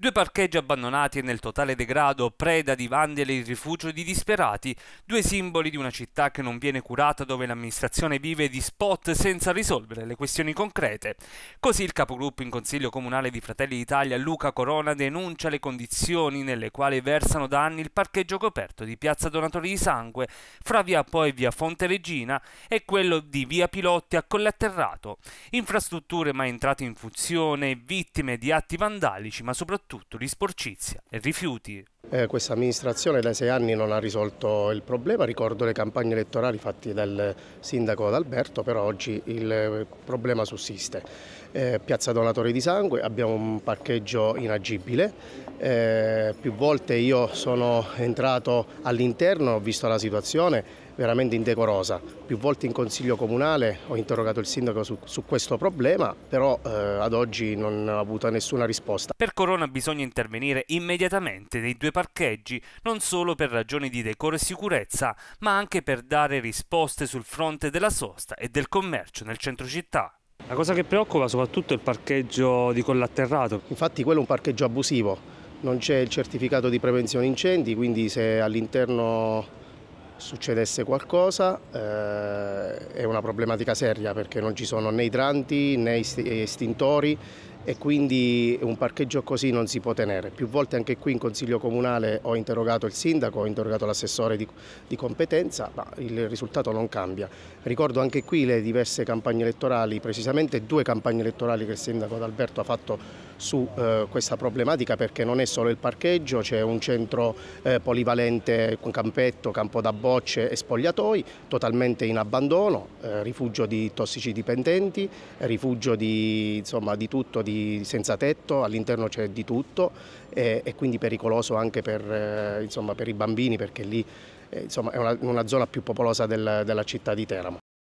Due parcheggi abbandonati e nel totale degrado, preda di vandali e rifugio di disperati, due simboli di una città che non viene curata dove l'amministrazione vive di spot senza risolvere le questioni concrete. Così il capogruppo in Consiglio Comunale di Fratelli d'Italia, Luca Corona, denuncia le condizioni nelle quali versano da anni il parcheggio coperto di Piazza Donatori di Sangue, fra via poi e via Fonte Regina, e quello di via Pilotti a Colleterrato. Infrastrutture mai entrate in funzione, vittime di atti vandalici, ma soprattutto soprattutto di sporcizia, rifiuti eh, questa amministrazione da sei anni non ha risolto il problema, ricordo le campagne elettorali fatte dal sindaco Adalberto, però oggi il eh, problema sussiste. Eh, Piazza Donatore di Sangue, abbiamo un parcheggio inagibile, eh, più volte io sono entrato all'interno, ho visto la situazione veramente indecorosa, più volte in consiglio comunale ho interrogato il sindaco su, su questo problema, però eh, ad oggi non ho avuto nessuna risposta. Per Corona bisogna intervenire immediatamente nei due parcheggi non solo per ragioni di decoro e sicurezza, ma anche per dare risposte sul fronte della sosta e del commercio nel centro città. La cosa che preoccupa soprattutto è il parcheggio di collatterrato. Infatti quello è un parcheggio abusivo, non c'è il certificato di prevenzione incendi, quindi se all'interno succedesse qualcosa eh, è una problematica seria perché non ci sono né idranti né istintori e quindi un parcheggio così non si può tenere. Più volte anche qui in Consiglio Comunale ho interrogato il sindaco, ho interrogato l'assessore di, di, competenza, ma il risultato non cambia. Ricordo anche qui le diverse campagne elettorali, precisamente due campagne elettorali che il sindaco D'Alberto ha fatto su eh, questa problematica perché non è solo il parcheggio, c'è un centro eh, polivalente con campetto, campo da bocce e spogliatoi totalmente in abbandono, eh, rifugio di tossici dipendenti, rifugio di, insomma, di tutto, di senza tetto, all'interno c'è di tutto e, e, quindi pericoloso anche per, eh, insomma, per i bambini perché lì eh, insomma, è una, una, zona più popolosa del, della città di Teramo.